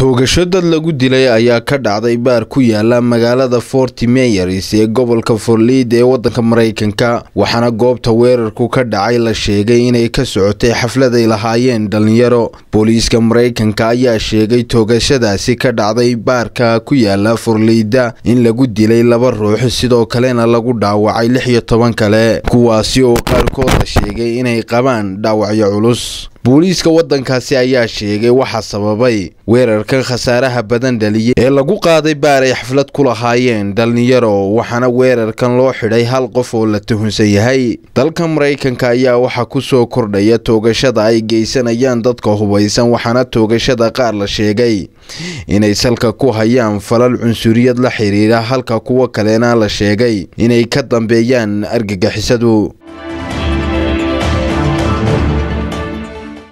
toogasho dad lagu dilay ayaa ka dhacday baar ku yaala magaalada forti meyers ee gobolka forliid ee wadanka maraykanka waxaana goobta weerarku ka dhacay la sheegay inay ka socotay xaflad ay lahaayeen dhallinyaro booliiska maraykanka ayaa sheegay toogashadaasi ka dhacday baarka ku yaala forliida in lagu dilay laba ruux sidoo kalena lagu dhaawacay lix iyo toban kale kuwaasi oo qaarkood la sheegay inay qabaan dhaawacyo culus booliiska waddankaasi ayaa sheegay waxaa sababay weerarkan khasaaraha badan dhaliyay ee lagu qaaday baar ay xaflad ku lahaayeen dhallinyaro waxaana weerarkan loo xidhay hal qof oo la tuhunsan yahay dalka maraykanka ayaa waxaa ku soo kordhaya toogashada ay geysanayaan dadka hubaysan waxaana toogashada qaar la sheegay inay salka ku hayaan falal cunsuriyad la xiriira halka kuwa kalena la sheegay inay ka dambeeyaan argagixisadu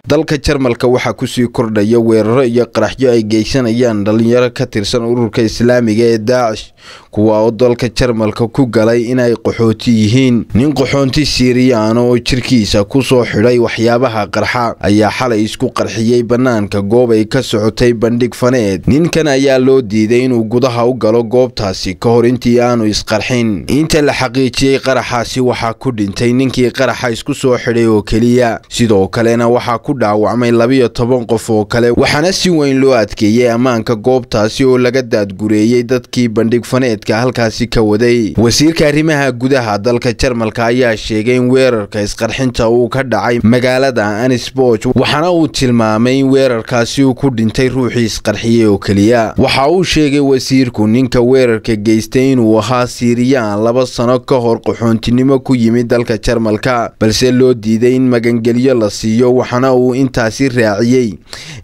dalka jarmalka waxaa kusii kordhaya weeraro iyo qaraxyo ay geysanayaan dhalinyaro ka tirsan ururka islaamiga ee daacish kuwa oo dalka jarmalka ku galay inay qaxooti yihiin nin qaxoonti siiriyaana oo jirkiisa kusoo xidhay waxyaabaha qarxa ayaa xalay isku qarxiyey bannaanka goob ay ka socotay bandhig faneed ninkan ayaa loo diiday inuu gudaha u galo goobtaasi ka hor intii aanu isqarxin inta la xaqiijiyey qaraxaasi waxaa ku dhintay ninkii qaraxa isku soo xidhay oo keliya sidoo kalena waxaa ku dhaawacmay labiyo toban qof oo kale waxaana si weyn loo adkeeyey ammaanka goobtaasi oo laga daadgureeyey dadkii bandhig faneedka halkaasi ka waday wasiirka arrimaha gudaha dalka jarmalka ayaa sheegay in weerarka isqarxinta uu ka dhacay magaalada anisboch waxaana uu tilmaamay in weerarkaasi uu ku dhintay ruuxii isqarxiyey oo keliya waxa uu sheegay wasiirku ninka weerarka geystay inuu ahaa siiriyaan laba sano ka hor qaxoontinimo ku yimid dalka jarmalka balse loo diiday in magangelyo la siiyo waxaana uu uu intaasi raaciyey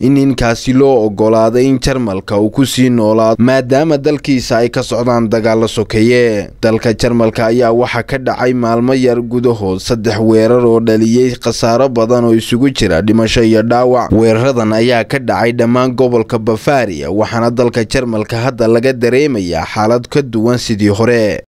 in ninkaasi loo ogolaaday in jarmalka uu ku sii noolaado maadaama dalkiisa ay ka socdaan dagaallo sokeeye dalka jarmalka ayaa waxaa ka dhacay maalmo yar gudahood saddex weerar oo dhaliyey khasaaro badan oo isugu jira dhimasho iyo dhaawac weeraradan ayaa ka dhacay dhammaan gobolka bafaria waxaana dalka jarmalka hadda laga dareemayaa xaalad ka duwan sidii hore